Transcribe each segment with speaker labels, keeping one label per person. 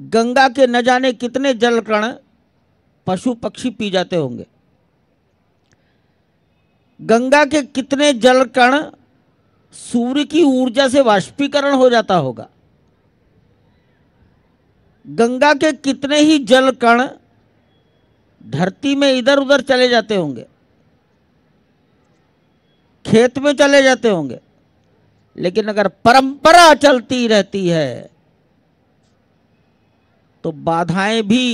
Speaker 1: गंगा के न जाने कितने जल कण पशु पक्षी पी जाते होंगे गंगा के कितने जल कण सूर्य की ऊर्जा से वाष्पीकरण हो जाता होगा गंगा के कितने ही जल कण धरती में इधर उधर चले जाते होंगे खेत में चले जाते होंगे लेकिन अगर परंपरा चलती रहती है तो बाधाएं भी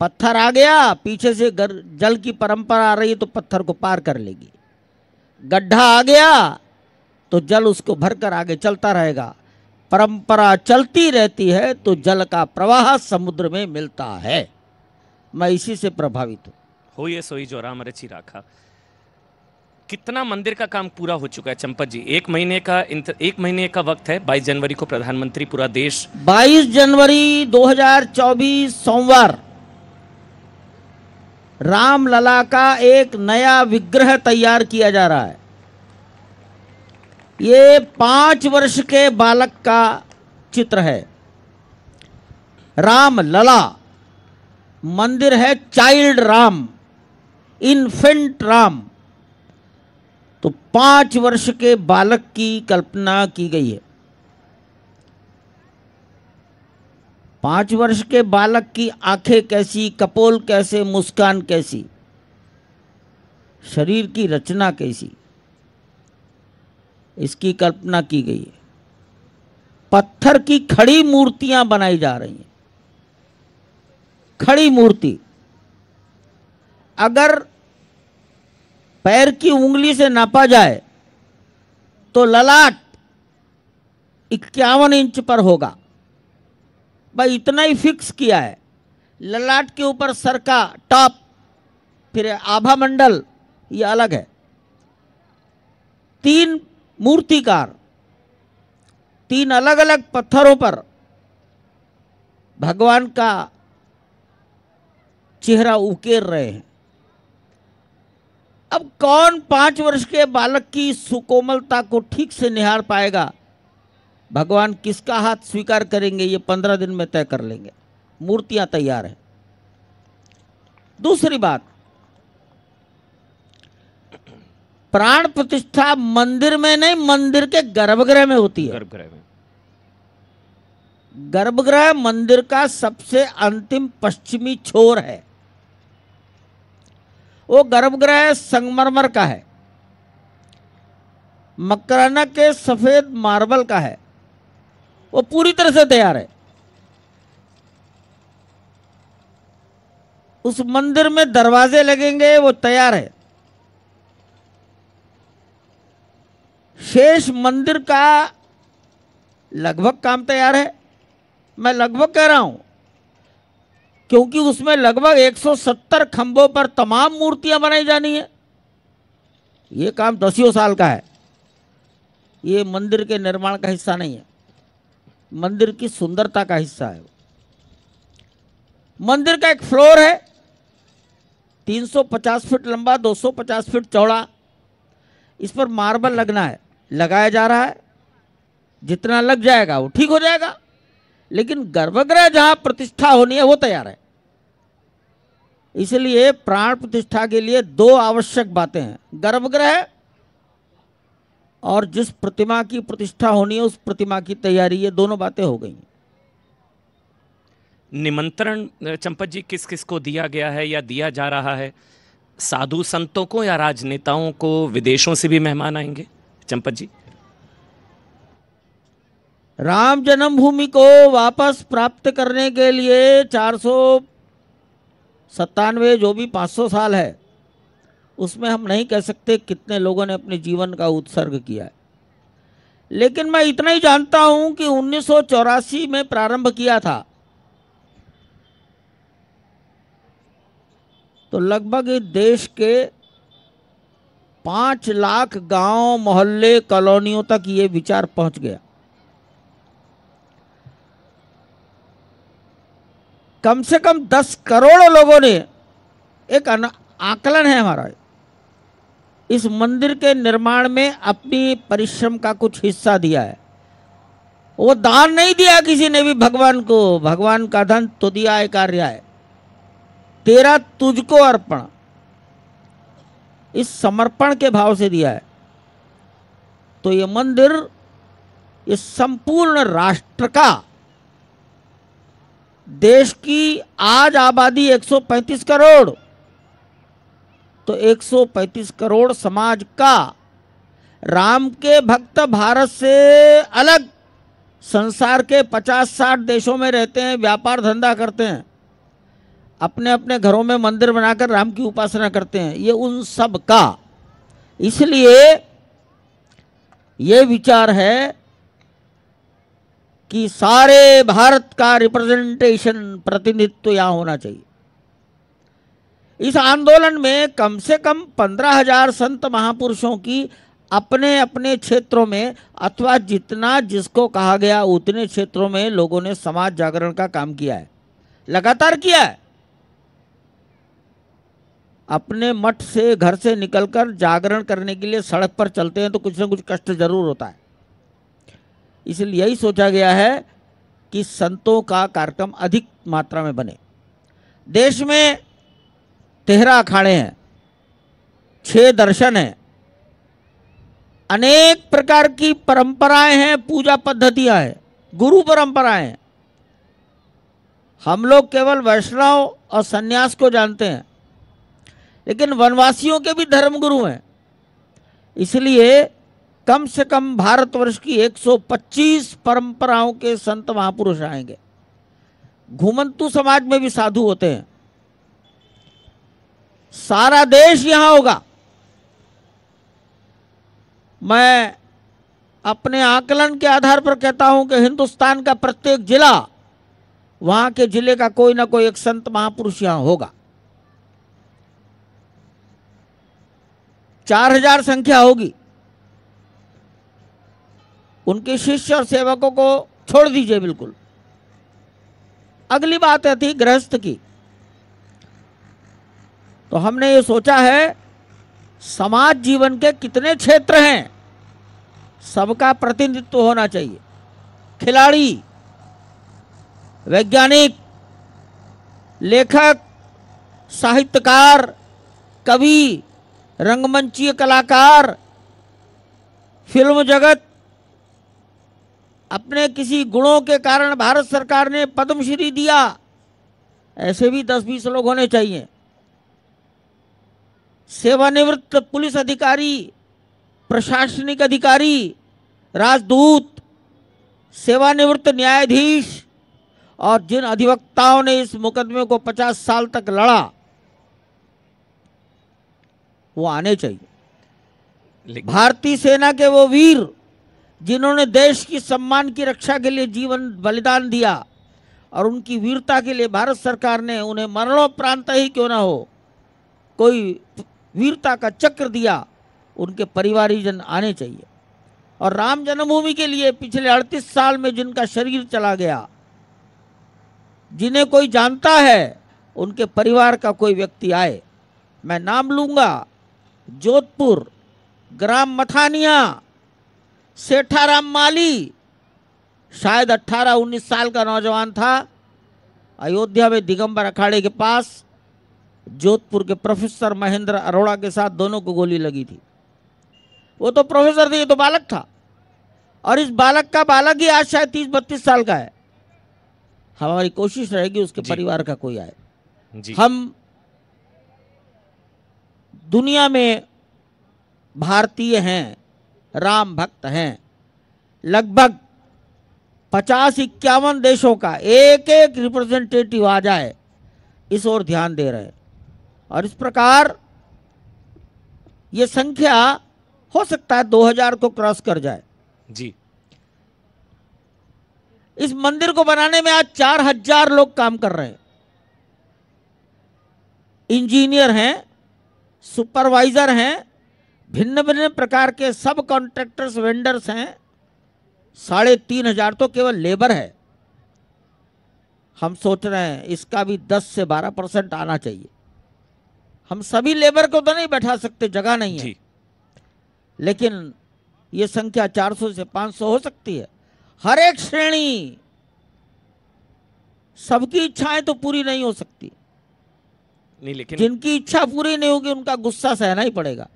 Speaker 1: पत्थर आ गया पीछे से गर, जल की परंपरा आ रही है तो पत्थर को पार कर लेगी गड्ढा आ गया तो जल उसको भरकर आगे चलता रहेगा परंपरा चलती रहती है तो जल का प्रवाह समुद्र में मिलता है मैं इसी से प्रभावित हूं हो ये सोई जो राम रचि राखा कितना मंदिर का काम पूरा हो चुका है चंपत जी एक महीने का एक महीने का वक्त है 22 जनवरी को प्रधानमंत्री पूरा देश 22 जनवरी 2024 सोमवार राम लला का एक नया विग्रह तैयार किया जा रहा है ये पांच वर्ष के बालक का चित्र है राम लला मंदिर है चाइल्ड राम इन्फेंट राम तो पांच वर्ष के बालक की कल्पना की गई है पांच वर्ष के बालक की आंखें कैसी कपोल कैसे मुस्कान कैसी शरीर की रचना कैसी इसकी कल्पना की गई है पत्थर की खड़ी मूर्तियां बनाई जा रही हैं खड़ी मूर्ति अगर पैर की उंगली से नापा जाए तो ललाट इक्यावन इंच पर होगा भाई इतना ही फिक्स किया है ललाट के ऊपर सर का टॉप फिर आभा मंडल ये अलग है तीन मूर्तिकार तीन अलग अलग पत्थरों पर भगवान का चेहरा उकेर रहे हैं अब कौन पांच वर्ष के बालक की सुकोमलता को ठीक से निहार पाएगा भगवान किसका हाथ स्वीकार करेंगे ये पंद्रह दिन में तय कर लेंगे मूर्तियां तैयार हैं दूसरी बात प्राण प्रतिष्ठा मंदिर में नहीं मंदिर के गर्भगृह में होती है गर्भगृह में गर्भगृह मंदिर का सबसे अंतिम पश्चिमी छोर है वो गर्भगृह संगमरमर का है मकराना के सफ़ेद मार्बल का है वो पूरी तरह से तैयार है उस मंदिर में दरवाजे लगेंगे वो तैयार है शेष मंदिर का लगभग काम तैयार है मैं लगभग कह रहा हूं क्योंकि उसमें लगभग 170 खंभों पर तमाम मूर्तियां बनाई जानी है ये काम दसियों साल का है ये मंदिर के निर्माण का हिस्सा नहीं है मंदिर की सुंदरता का हिस्सा है मंदिर का एक फ्लोर है 350 फीट लंबा 250 फीट चौड़ा इस पर मार्बल लगना है लगाया जा रहा है जितना लग जाएगा वो ठीक हो जाएगा लेकिन गर्भगृह जहां प्रतिष्ठा होनी है वो तैयार है इसलिए प्राण प्रतिष्ठा के लिए दो आवश्यक बातें हैं गर्भगृह और जिस प्रतिमा की प्रतिष्ठा होनी है उस प्रतिमा की तैयारी ये दोनों बातें हो गई निमंत्रण चंपत जी किस किस को दिया गया है या दिया जा रहा है साधु संतों को या राजनेताओं को विदेशों से भी मेहमान आएंगे चंपत जी राम जन्मभूमि को वापस प्राप्त करने के लिए सत्तानवे जो भी 500 साल है उसमें हम नहीं कह सकते कितने लोगों ने अपने जीवन का उत्सर्ग किया है लेकिन मैं इतना ही जानता हूं कि उन्नीस में प्रारंभ किया था तो लगभग देश के पांच लाख गांव मोहल्ले कॉलोनियों तक ये विचार पहुंच गया कम से कम दस करोड़ लोगों ने एक आकलन है हमारा इस मंदिर के निर्माण में अपनी परिश्रम का कुछ हिस्सा दिया है वो दान नहीं दिया किसी ने भी भगवान को भगवान का धन तो दिया है कार्य है तेरा तुझको अर्पण इस समर्पण के भाव से दिया है तो ये मंदिर ये संपूर्ण राष्ट्र का देश की आज आबादी 135 करोड़ तो 135 करोड़ समाज का राम के भक्त भारत से अलग संसार के 50-60 देशों में रहते हैं व्यापार धंधा करते हैं अपने अपने घरों में मंदिर बनाकर राम की उपासना करते हैं ये उन सब का इसलिए ये विचार है कि सारे भारत का रिप्रेजेंटेशन प्रतिनिधित्व यहां होना चाहिए इस आंदोलन में कम से कम पंद्रह हजार संत महापुरुषों की अपने अपने क्षेत्रों में अथवा जितना जिसको कहा गया उतने क्षेत्रों में लोगों ने समाज जागरण का काम किया है लगातार किया है अपने मठ से घर से निकलकर जागरण करने के लिए सड़क पर चलते हैं तो कुछ ना कुछ कष्ट जरूर होता है इसलिए यही सोचा गया है कि संतों का कार्यक्रम अधिक मात्रा में बने देश में तेहरा अखाड़े हैं छह दर्शन हैं अनेक प्रकार की परंपराएं हैं पूजा पद्धतियां हैं गुरु परंपराएं हैं हम लोग केवल वैष्णव और सन्यास को जानते हैं लेकिन वनवासियों के भी धर्मगुरु हैं इसलिए कम से कम भारतवर्ष की 125 परंपराओं के संत महापुरुष आएंगे घुमंतु समाज में भी साधु होते हैं सारा देश यहां होगा मैं अपने आकलन के आधार पर कहता हूं कि हिंदुस्तान का प्रत्येक जिला वहां के जिले का कोई ना कोई एक संत महापुरुष यहां होगा चार हजार संख्या होगी उनके शिष्य और सेवकों को छोड़ दीजिए बिल्कुल अगली बात है थी गृहस्थ की तो हमने ये सोचा है समाज जीवन के कितने क्षेत्र हैं सबका प्रतिनिधित्व होना चाहिए खिलाड़ी वैज्ञानिक लेखक साहित्यकार कवि रंगमंचीय कलाकार फिल्म जगत अपने किसी गुणों के कारण भारत सरकार ने पद्मश्री दिया ऐसे भी दस बीस लोग होने चाहिए सेवानिवृत्त पुलिस अधिकारी प्रशासनिक अधिकारी राजदूत सेवानिवृत्त न्यायाधीश और जिन अधिवक्ताओं ने इस मुकदमे को 50 साल तक लड़ा वो आने चाहिए भारतीय सेना के वो वीर जिन्होंने देश की सम्मान की रक्षा के लिए जीवन बलिदान दिया और उनकी वीरता के लिए भारत सरकार ने उन्हें मरणोपरांत ही क्यों ना हो कोई वीरता का चक्र दिया उनके परिवारीजन आने चाहिए और राम जन्मभूमि के लिए पिछले अड़तीस साल में जिनका शरीर चला गया जिन्हें कोई जानता है उनके परिवार का कोई व्यक्ति आए मैं नाम लूँगा जोधपुर ग्राम मथानिया सेठाराम माली शायद 18-19 साल का नौजवान था अयोध्या में दिगंबर अखाड़े के पास जोधपुर के प्रोफेसर महेंद्र अरोड़ा के साथ दोनों को गोली लगी थी वो तो प्रोफेसर थे ये तो बालक था और इस बालक का बालक ही आज शायद तीस बत्तीस साल का है हमारी कोशिश रहेगी उसके परिवार का कोई आए हम दुनिया में भारतीय हैं राम भक्त हैं लगभग पचास इक्यावन देशों का एक एक रिप्रेजेंटेटिव आ जाए इस ओर ध्यान दे रहे और इस प्रकार ये संख्या हो सकता है 2000 को क्रॉस कर जाए जी इस मंदिर को बनाने में आज चार हजार लोग काम कर रहे हैं इंजीनियर हैं सुपरवाइजर हैं भिन्न भिन्न प्रकार के सब कॉन्ट्रैक्टर्स वेंडर्स हैं साढ़े तीन हजार तो केवल लेबर है हम सोच रहे हैं इसका भी दस से बारह परसेंट आना चाहिए हम सभी लेबर को तो नहीं बैठा सकते जगह नहीं है लेकिन ये संख्या चार सौ से पांच सौ हो सकती है हर एक श्रेणी सबकी इच्छाएं तो पूरी नहीं हो सकती नहीं लेकिन जिनकी इच्छा पूरी नहीं होगी उनका गुस्सा सहना ही पड़ेगा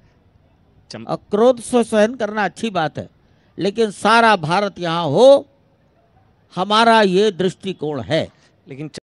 Speaker 1: और क्रोध से सहन करना अच्छी बात है लेकिन सारा भारत यहाँ हो हमारा ये दृष्टिकोण है लेकिन